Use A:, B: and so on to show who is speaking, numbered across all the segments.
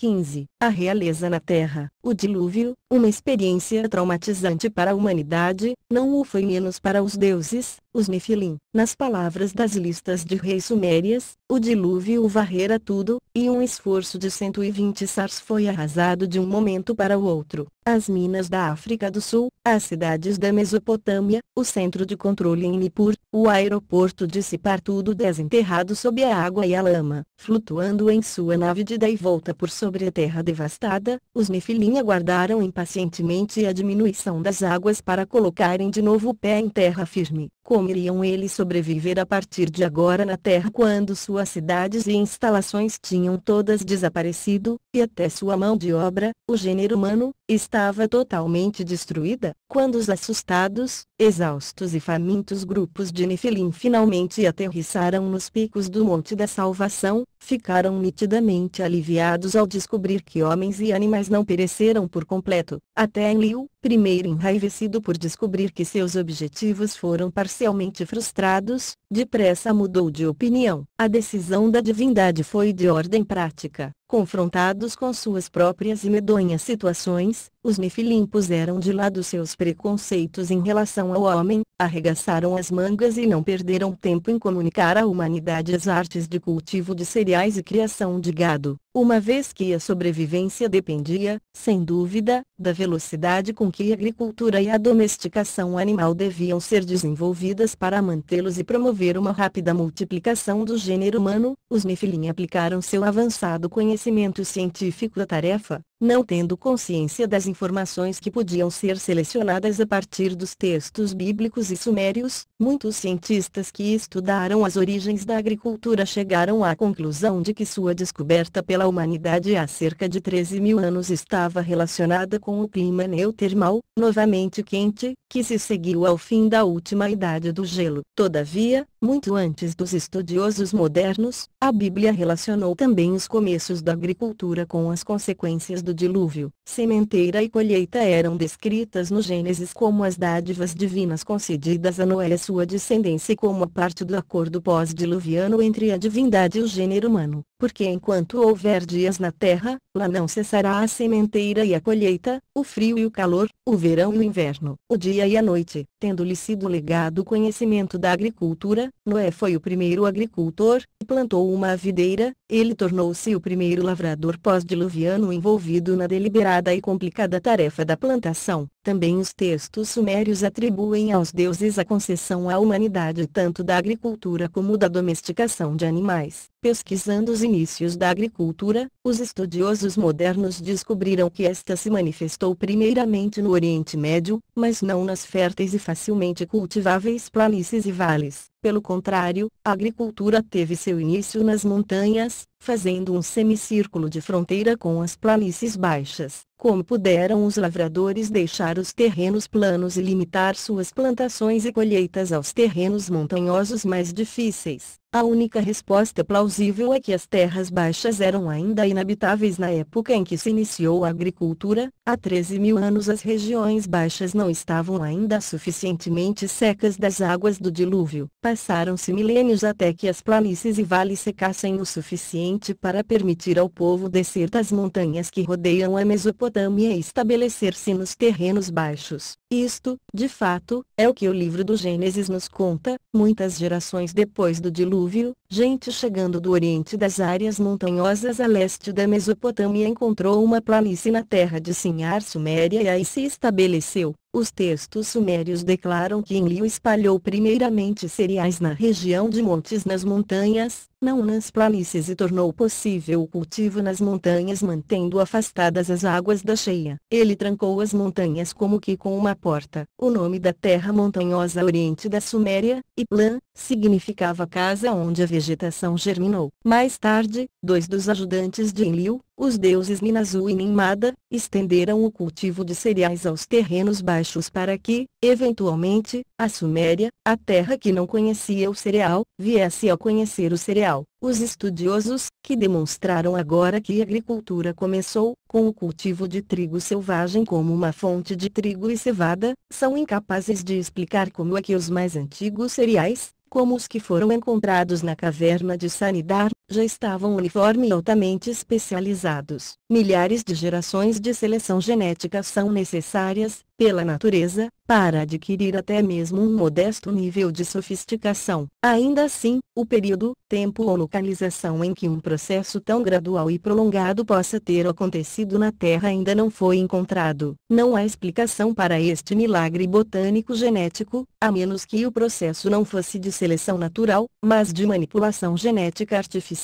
A: 15. A realeza na Terra, o dilúvio, uma experiência traumatizante para a humanidade, não o foi menos para os deuses, os Nefilim, nas palavras das listas de reis sumérias, o dilúvio o varrera tudo, e um esforço de 120 sars foi arrasado de um momento para o outro. As minas da África do Sul, as cidades da Mesopotâmia, o centro de controle em Nippur, o aeroporto de tudo desenterrado sob a água e a lama, flutuando em sua nave de ida e volta por sobre a terra devastada, os Nefilim aguardaram impacientemente a diminuição das águas para colocarem de novo o pé em terra firme. Como iriam eles sobreviver a partir de agora na Terra quando suas cidades e instalações tinham todas desaparecido, e até sua mão de obra, o gênero humano, estava totalmente destruída, quando os assustados, exaustos e famintos grupos de Nefilim finalmente aterrissaram nos picos do Monte da Salvação, ficaram nitidamente aliviados ao descobrir que homens e animais não pereceram por completo, até Enlil, primeiro enraivecido por descobrir que seus objetivos foram parcialmente frustrados, depressa mudou de opinião. A decisão da divindade foi de ordem prática confrontados com suas próprias e medonhas situações, os nefilim puseram de lado seus preconceitos em relação ao homem, arregaçaram as mangas e não perderam tempo em comunicar à humanidade as artes de cultivo de cereais e criação de gado, uma vez que a sobrevivência dependia, sem dúvida, da velocidade com que a agricultura e a domesticação animal deviam ser desenvolvidas para mantê-los e promover uma rápida multiplicação do gênero humano, os nefilim aplicaram seu avançado conhecimento científico à tarefa, não tendo consciência das informações que podiam ser selecionadas a partir dos textos bíblicos e sumérios, muitos cientistas que estudaram as origens da agricultura chegaram à conclusão de que sua descoberta pela humanidade há cerca de 13 mil anos estava relacionada com o clima neotermal, novamente quente, que se seguiu ao fim da última idade do gelo. Todavia, muito antes dos estudiosos modernos, a Bíblia relacionou também os começos da agricultura com as consequências do dilúvio. Sementeira e colheita eram descritas no Gênesis como as dádivas divinas concedidas a Noé e sua descendência e como parte do acordo pós-diluviano entre a divindade e o gênero humano. Porque enquanto houver dias na terra, lá não cessará a sementeira e a colheita, o frio e o calor, o verão e o inverno, o dia e a noite. Tendo-lhe sido legado o conhecimento da agricultura, Noé foi o primeiro agricultor, e plantou uma videira, ele tornou-se o primeiro lavrador pós-diluviano envolvido na deliberada e complicada tarefa da plantação. Também os textos sumérios atribuem aos deuses a concessão à humanidade tanto da agricultura como da domesticação de animais. Pesquisando os inícios da agricultura, os estudiosos modernos descobriram que esta se manifestou primeiramente no Oriente Médio, mas não nas férteis e facilmente cultiváveis planícies e vales. Pelo contrário, a agricultura teve seu início nas montanhas, fazendo um semicírculo de fronteira com as planícies baixas. Como puderam os lavradores deixar os terrenos planos e limitar suas plantações e colheitas aos terrenos montanhosos mais difíceis? A única resposta plausível é que as terras baixas eram ainda inabitáveis na época em que se iniciou a agricultura, há 13 mil anos as regiões baixas não estavam ainda suficientemente secas das águas do dilúvio. Passaram-se milênios até que as planícies e vales secassem o suficiente para permitir ao povo descer das montanhas que rodeiam a Mesopotâmia e estabelecer-se nos terrenos baixos. Isto, de fato, é o que o livro do Gênesis nos conta, muitas gerações depois do dilúvio, gente chegando do oriente das áreas montanhosas a leste da Mesopotâmia encontrou uma planície na terra de Sinar Suméria e aí se estabeleceu. Os textos sumérios declaram que Enlil espalhou primeiramente cereais na região de montes nas montanhas, não nas planícies e tornou possível o cultivo nas montanhas mantendo afastadas as águas da cheia. Ele trancou as montanhas como que com uma porta. O nome da terra montanhosa oriente da Suméria, Iplan, significava casa onde a vegetação germinou. Mais tarde, dois dos ajudantes de Enlil, os deuses Minazu e Nimada, estenderam o cultivo de cereais aos terrenos baixos para que, eventualmente, a Suméria, a terra que não conhecia o cereal, viesse a conhecer o cereal. Os estudiosos, que demonstraram agora que a agricultura começou, com o cultivo de trigo selvagem como uma fonte de trigo e cevada, são incapazes de explicar como é que os mais antigos cereais, como os que foram encontrados na caverna de Sanidar, já estavam uniforme e altamente especializados. Milhares de gerações de seleção genética são necessárias, pela natureza, para adquirir até mesmo um modesto nível de sofisticação. Ainda assim, o período, tempo ou localização em que um processo tão gradual e prolongado possa ter acontecido na Terra ainda não foi encontrado. Não há explicação para este milagre botânico genético, a menos que o processo não fosse de seleção natural, mas de manipulação genética artificial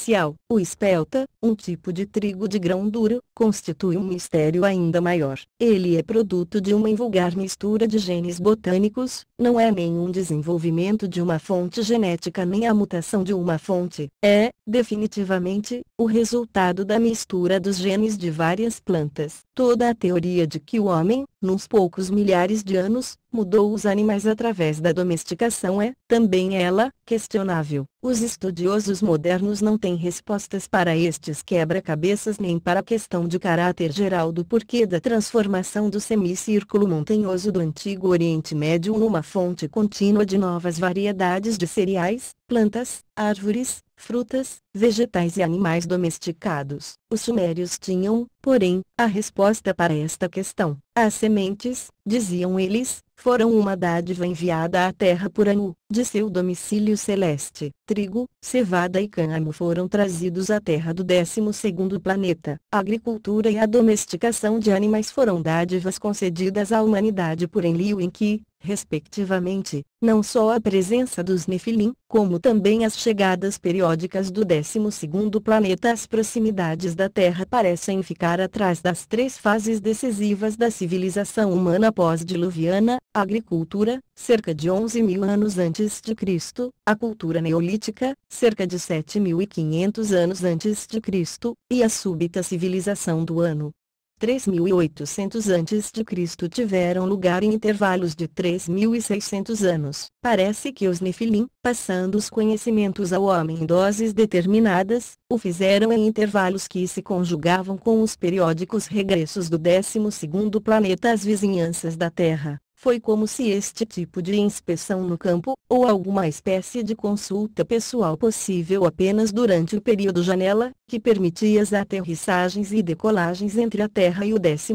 A: o espelta, um tipo de trigo de grão duro, constitui um mistério ainda maior. Ele é produto de uma invulgar mistura de genes botânicos, não é nenhum desenvolvimento de uma fonte genética nem a mutação de uma fonte. É, definitivamente, o resultado da mistura dos genes de várias plantas. Toda a teoria de que o homem, nos poucos milhares de anos, mudou os animais através da domesticação é, também ela, questionável. Os estudiosos modernos não têm respostas para estes quebra-cabeças nem para a questão de caráter geral do porquê da transformação do semicírculo montanhoso do Antigo Oriente Médio numa fonte contínua de novas variedades de cereais, plantas, árvores, frutas, vegetais e animais domesticados. Os sumérios tinham, porém, a resposta para esta questão. As sementes, diziam eles, foram uma dádiva enviada à terra por Anu, de seu domicílio celeste. Trigo, cevada e cânhamo foram trazidos à terra do 12 planeta. A agricultura e a domesticação de animais foram dádivas concedidas à humanidade por Enlil em que, respectivamente, não só a presença dos Nefilim, como também as chegadas periódicas do 12º planeta às proximidades da Terra parecem ficar atrás das três fases decisivas da civilização humana pós-diluviana, agricultura, cerca de 11 mil anos antes de Cristo, a cultura neolítica, cerca de 7.500 anos antes de Cristo, e a súbita civilização do ano, 3.800 a.C. tiveram lugar em intervalos de 3.600 anos. Parece que os Nefilim, passando os conhecimentos ao homem em doses determinadas, o fizeram em intervalos que se conjugavam com os periódicos regressos do 12º planeta às vizinhanças da Terra. Foi como se este tipo de inspeção no campo, ou alguma espécie de consulta pessoal possível apenas durante o período janela, que permitia as aterrissagens e decolagens entre a Terra e o 12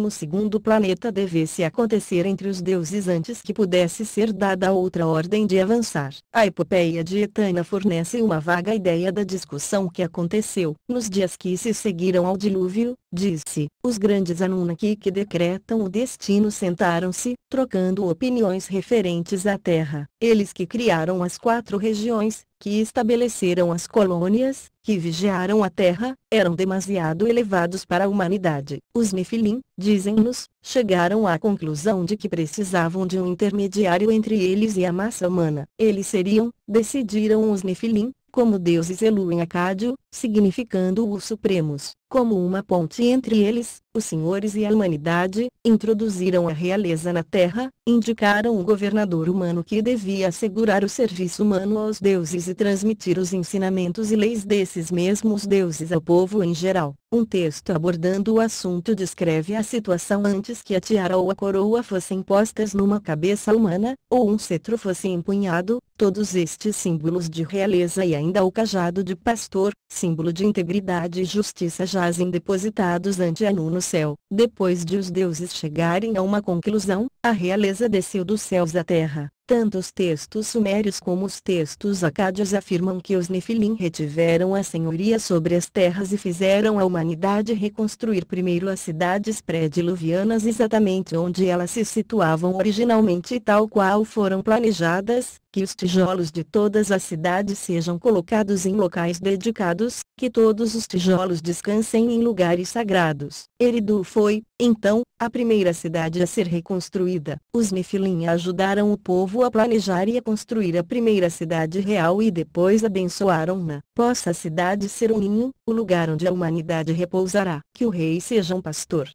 A: planeta devesse acontecer entre os deuses antes que pudesse ser dada outra ordem de avançar. A epopeia de Etana fornece uma vaga ideia da discussão que aconteceu nos dias que se seguiram ao dilúvio, disse, os grandes Anunnaki que decretam o destino sentaram-se, trocando opiniões referentes à Terra, eles que criaram as quatro regiões, que estabeleceram as colônias, que vigiaram a terra, eram demasiado elevados para a humanidade. Os Nefilim, dizem-nos, chegaram à conclusão de que precisavam de um intermediário entre eles e a massa humana. Eles seriam, decidiram os Nefilim, como deuses Elu em Acádio, significando os Supremos, como uma ponte entre eles, os senhores e a humanidade, introduziram a realeza na terra, indicaram o governador humano que devia assegurar o serviço humano aos deuses e transmitir os ensinamentos e leis desses mesmos deuses ao povo em geral. Um texto abordando o assunto descreve a situação antes que a tiara ou a coroa fossem postas numa cabeça humana, ou um cetro fosse empunhado, todos estes símbolos de realeza e ainda o cajado de pastor, símbolo de integridade e justiça jazem depositados ante Anu no céu. Depois de os deuses chegarem a uma conclusão, a realeza desceu dos céus à terra, tanto os textos sumérios como os textos acádios afirmam que os Nefilim retiveram a senhoria sobre as terras e fizeram a humanidade reconstruir primeiro as cidades pré-diluvianas exatamente onde elas se situavam originalmente tal qual foram planejadas, que os tijolos de todas as cidades sejam colocados em locais dedicados, que todos os tijolos descansem em lugares sagrados. Eridu foi, então, a primeira cidade a ser reconstruída, os Nefilim ajudaram o povo a planejar e a construir a primeira cidade real e depois abençoaram-na. Possa a cidade ser o ninho, o lugar onde a humanidade repousará, que o rei seja um pastor.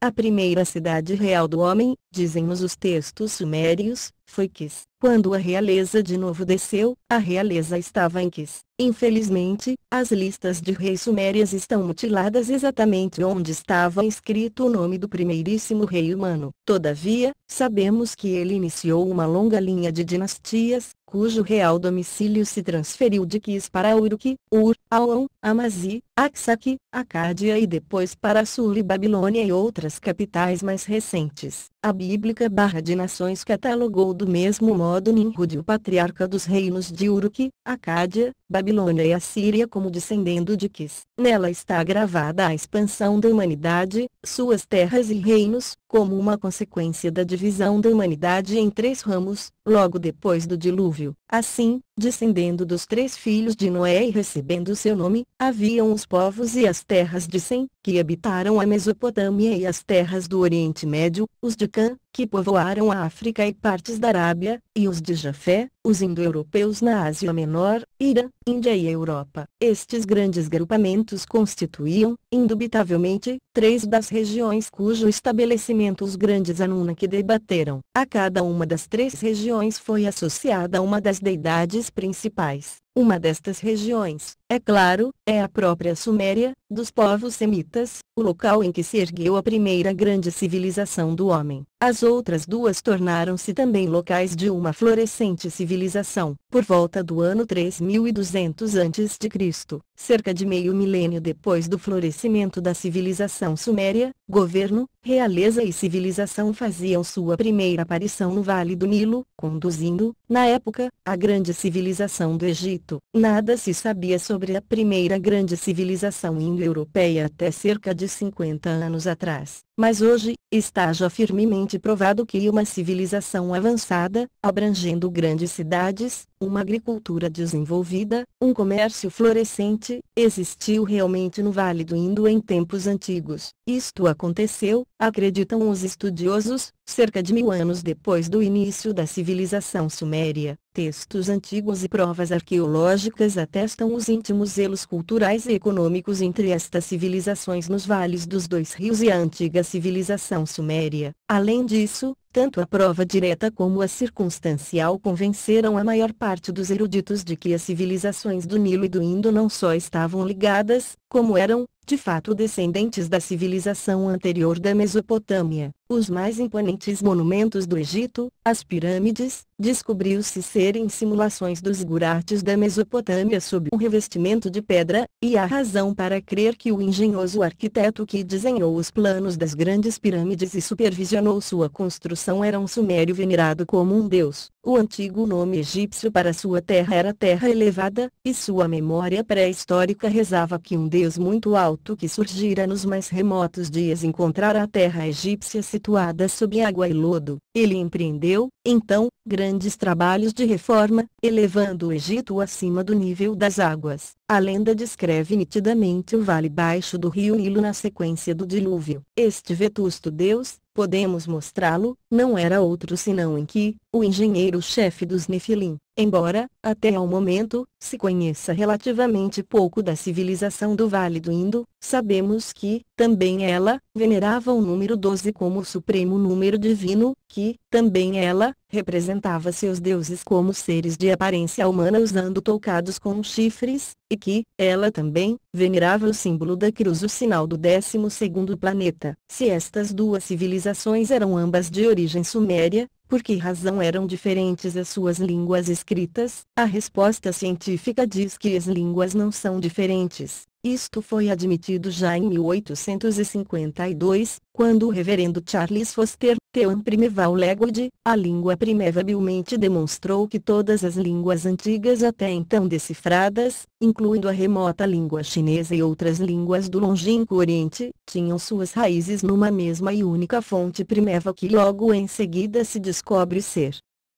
A: A primeira cidade real do homem, dizem-nos os textos sumérios, foi Kiss. Quando a realeza de novo desceu, a realeza estava em Kiss. Infelizmente, as listas de reis sumérias estão mutiladas exatamente onde estava escrito o nome do primeiríssimo rei humano. Todavia, sabemos que ele iniciou uma longa linha de dinastias, cujo real domicílio se transferiu de Kis para Uruk, Ur, Alon, Amazi, Aksak, Acádia e depois para Sul e Babilônia e outras capitais mais recentes. A Bíblica Barra de Nações catalogou do mesmo modo Nimrod o patriarca dos reinos de Uruk, Acádia, Babilônia e a Síria como descendendo de Quis. Nela está gravada a expansão da humanidade, suas terras e reinos, como uma consequência da divisão da humanidade em três ramos, logo depois do dilúvio. Assim, descendendo dos três filhos de Noé e recebendo seu nome, haviam os povos e as terras de Sem, que habitaram a Mesopotâmia e as terras do Oriente Médio, os de Cã, que povoaram a África e partes da Arábia, e os de Jafé, os indo-europeus na Ásia Menor, Irã, Índia e Europa. Estes grandes grupamentos constituíam, indubitavelmente, três das regiões cujo estabelecimento os grandes Anunnaki debateram. A cada uma das três regiões foi associada uma das deidades principais, uma destas regiões, é claro, é a própria Suméria, dos povos semitas, o local em que se ergueu a primeira grande civilização do homem. As outras duas tornaram-se também locais de uma florescente civilização, por volta do ano 3200 a.C., cerca de meio milênio depois do florescimento da civilização suméria, governo, realeza e civilização faziam sua primeira aparição no Vale do Nilo, conduzindo, na época, a grande civilização do Egito. Nada se sabia sobre a primeira grande civilização indo-europeia até cerca de 50 anos atrás mas hoje, está já firmemente provado que uma civilização avançada, abrangendo grandes cidades, uma agricultura desenvolvida, um comércio florescente, existiu realmente no Vale do Indo em tempos antigos. Isto aconteceu, acreditam os estudiosos, Cerca de mil anos depois do início da civilização suméria, textos antigos e provas arqueológicas atestam os íntimos elos culturais e econômicos entre estas civilizações nos vales dos dois rios e a antiga civilização suméria. Além disso, tanto a prova direta como a circunstancial convenceram a maior parte dos eruditos de que as civilizações do Nilo e do Indo não só estavam ligadas, como eram, de fato descendentes da civilização anterior da Mesopotâmia. Os mais imponentes monumentos do Egito, as pirâmides, descobriu-se serem simulações dos gurates da Mesopotâmia sob um revestimento de pedra, e há razão para crer que o engenhoso arquiteto que desenhou os planos das grandes pirâmides e supervisionou sua construção era um sumério venerado como um deus. O antigo nome egípcio para sua terra era terra elevada, e sua memória pré-histórica rezava que um deus muito alto que surgira nos mais remotos dias encontrara a terra egípcia se situada sob água e lodo, ele empreendeu, então, grandes trabalhos de reforma, elevando o Egito acima do nível das águas. A lenda descreve nitidamente o vale baixo do rio Nilo na sequência do dilúvio. Este vetusto deus, podemos mostrá-lo, não era outro senão em que, o engenheiro-chefe dos Nefilim, Embora, até ao momento, se conheça relativamente pouco da civilização do Vale do Indo, sabemos que, também ela, venerava o número 12 como o supremo número divino, que, também ela, representava seus deuses como seres de aparência humana usando toucados com chifres, e que, ela também, venerava o símbolo da cruz o sinal do 12º planeta. Se estas duas civilizações eram ambas de origem suméria, por que razão eram diferentes as suas línguas escritas? A resposta científica diz que as línguas não são diferentes. Isto foi admitido já em 1852, quando o reverendo Charles Foster Teon Primeval Language, a língua primevabilmente demonstrou que todas as línguas antigas até então decifradas, incluindo a remota língua chinesa e outras línguas do longínquo Oriente, tinham suas raízes numa mesma e única fonte primeva que logo em seguida se descobre ser.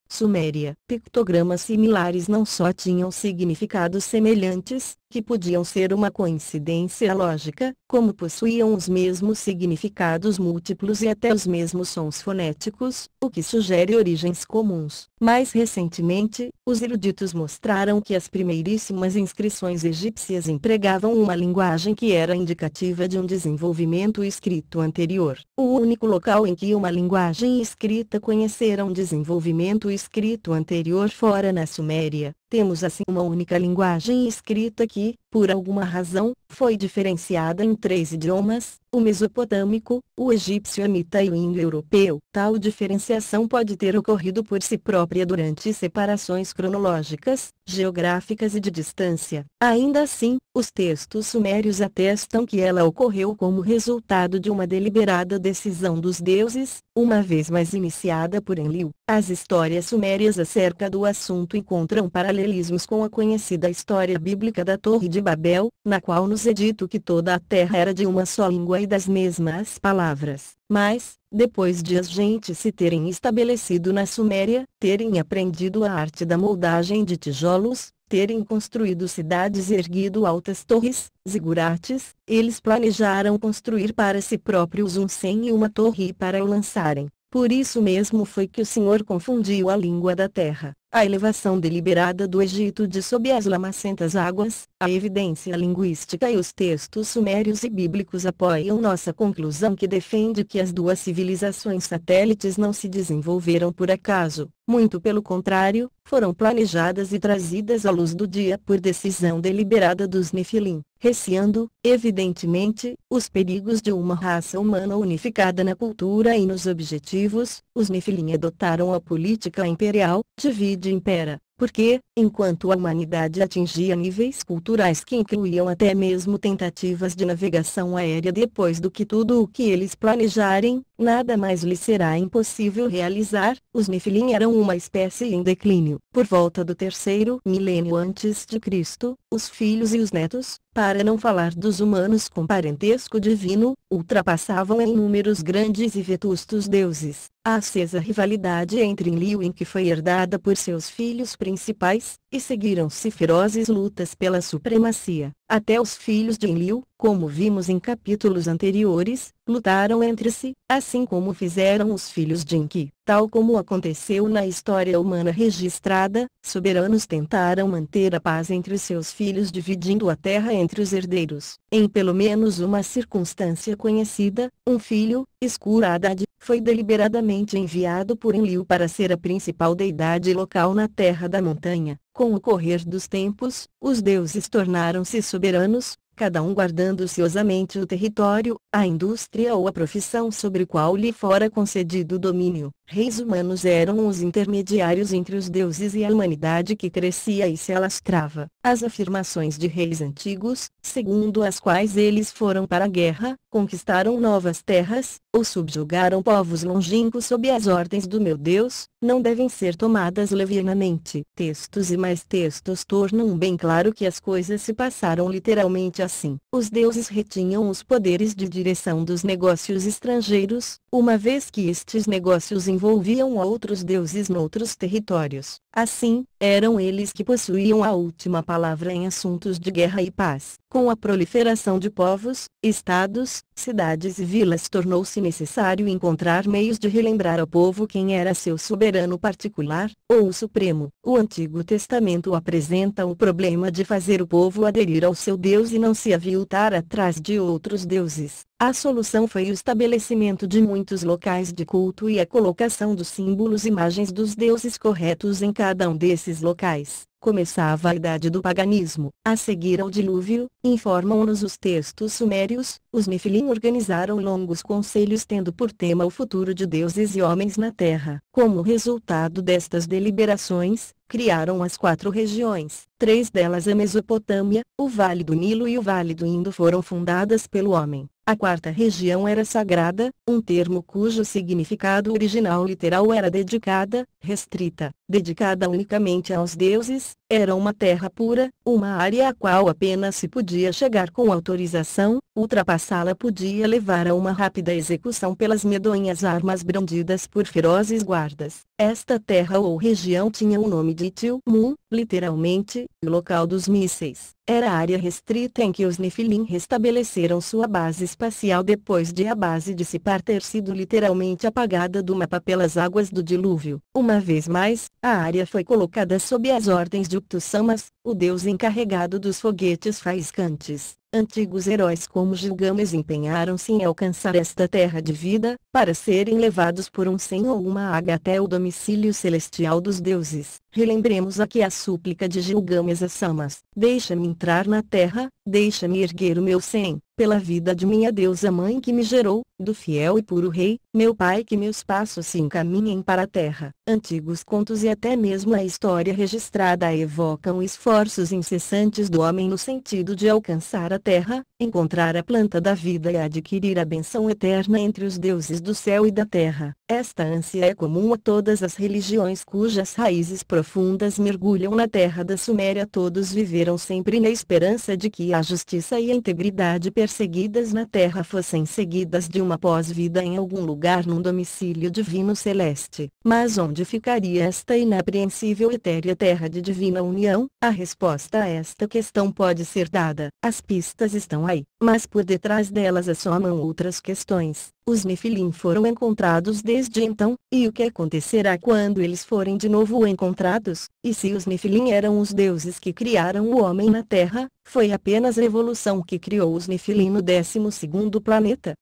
A: Suméria, pictogramas similares não só tinham significados semelhantes, que podiam ser uma coincidência lógica, como possuíam os mesmos significados múltiplos e até os mesmos sons fonéticos, o que sugere origens comuns. Mais recentemente, os eruditos mostraram que as primeiríssimas inscrições egípcias empregavam uma linguagem que era indicativa de um desenvolvimento escrito anterior. O único local em que uma linguagem escrita conhecera um desenvolvimento escrito anterior fora na Suméria, temos assim uma única linguagem escrita que, por alguma razão, foi diferenciada em três idiomas, o mesopotâmico, o egípcio amita e o indo-europeu. Tal diferenciação pode ter ocorrido por si própria durante separações cronológicas, geográficas e de distância. Ainda assim, os textos sumérios atestam que ela ocorreu como resultado de uma deliberada decisão dos deuses, uma vez mais iniciada por Enlil. As histórias sumérias acerca do assunto encontram paralelismos com a conhecida história bíblica da Torre de Babel, na qual nos é dito que toda a terra era de uma só língua e das mesmas palavras, mas, depois de as gentes se terem estabelecido na Suméria, terem aprendido a arte da moldagem de tijolos, terem construído cidades e erguido altas torres, zigurates, eles planejaram construir para si próprios um cem e uma torre para o lançarem. Por isso mesmo foi que o Senhor confundiu a língua da terra, a elevação deliberada do Egito de sob as lamacentas águas, a evidência linguística e os textos sumérios e bíblicos apoiam nossa conclusão que defende que as duas civilizações satélites não se desenvolveram por acaso, muito pelo contrário, foram planejadas e trazidas à luz do dia por decisão deliberada dos Nefilim, receando, evidentemente, os perigos de uma raça humana unificada na cultura e nos objetivos, os Nefilim adotaram a política imperial, divide sociedade impera, porque, enquanto a humanidade atingia níveis culturais que incluíam até mesmo tentativas de navegação aérea depois do que tudo o que eles planejarem, nada mais lhe será impossível realizar, os Nefilim eram uma espécie em declínio. Por volta do terceiro milênio antes de Cristo, os filhos e os netos, para não falar dos humanos com parentesco divino, ultrapassavam em números grandes e vetustos deuses a acesa rivalidade entre Liu, e que foi herdada por seus filhos principais, e seguiram-se ferozes lutas pela supremacia. Até os filhos de Enlil, como vimos em capítulos anteriores, lutaram entre si, assim como fizeram os filhos de Enki. Tal como aconteceu na história humana registrada, soberanos tentaram manter a paz entre seus filhos dividindo a terra entre os herdeiros. Em pelo menos uma circunstância conhecida, um filho, Escura Haddad, foi deliberadamente enviado por Enlil para ser a principal deidade local na Terra da Montanha. Com o correr dos tempos, os deuses tornaram-se soberanos, cada um guardando ciosamente o território, a indústria ou a profissão sobre qual lhe fora concedido domínio. Reis humanos eram os intermediários entre os deuses e a humanidade que crescia e se alastrava. As afirmações de reis antigos, segundo as quais eles foram para a guerra, conquistaram novas terras, ou subjugaram povos longínquos sob as ordens do meu Deus, não devem ser tomadas levianamente. Textos e mais textos tornam bem claro que as coisas se passaram literalmente assim. Os deuses retinham os poderes de direção dos negócios estrangeiros, uma vez que estes negócios envolviam outros deuses noutros territórios. Assim, eram eles que possuíam a última palavra em assuntos de guerra e paz. Com a proliferação de povos, estados, cidades e vilas tornou-se necessário encontrar meios de relembrar ao povo quem era seu soberano particular, ou o supremo. O Antigo Testamento apresenta o problema de fazer o povo aderir ao seu Deus e não se aviltar atrás de outros deuses. A solução foi o estabelecimento de muitos locais de culto e a colocação dos símbolos e imagens dos deuses corretos em cada um desses locais. Começava a idade do paganismo, a seguir ao dilúvio, informam-nos os textos sumérios, os Nefilim organizaram longos conselhos tendo por tema o futuro de deuses e homens na Terra. Como resultado destas deliberações, criaram as quatro regiões, três delas a Mesopotâmia, o Vale do Nilo e o Vale do Indo foram fundadas pelo homem. A quarta região era sagrada, um termo cujo significado original literal era dedicada, restrita, dedicada unicamente aos deuses, era uma terra pura, uma área a qual apenas se podia chegar com autorização, ultrapassá-la podia levar a uma rápida execução pelas medonhas armas brandidas por ferozes guardas. Esta terra ou região tinha o nome de Tilmun, literalmente, o local dos mísseis. Era a área restrita em que os Nefilim restabeleceram sua base espacial depois de a base de Sipar ter sido literalmente apagada do mapa pelas águas do dilúvio. Uma vez mais, a área foi colocada sob as ordens de Uptu-samas, o deus encarregado dos foguetes faiscantes. Antigos heróis como Gilgamesh empenharam-se em alcançar esta terra de vida, para serem levados por um sem ou uma águia até o domicílio celestial dos deuses. Relembremos aqui a súplica de Gilgamesh a Samas. Deixa-me entrar na terra, deixa-me erguer o meu sem pela vida de minha deusa mãe que me gerou, do fiel e puro rei, meu pai que meus passos se encaminhem para a terra. Antigos contos e até mesmo a história registrada evocam esforços incessantes do homem no sentido de alcançar a terra, encontrar a planta da vida e adquirir a benção eterna entre os deuses do céu e da terra. Esta ânsia é comum a todas as religiões cujas raízes profundas mergulham na terra da Suméria. Todos viveram sempre na esperança de que a justiça e a integridade perseguidas na terra fossem seguidas de uma pós-vida em algum lugar num domicílio divino celeste. Mas onde ficaria esta inapreensível etérea terra de divina união? A resposta a esta questão pode ser dada. As pistas estão aí, mas por detrás delas assomam outras questões. Os Nefilim foram encontrados desde então, e o que acontecerá quando eles forem de novo encontrados? E se os Nefilim eram os deuses que criaram o homem na Terra, foi apenas a evolução que criou os Nefilim no 12º planeta.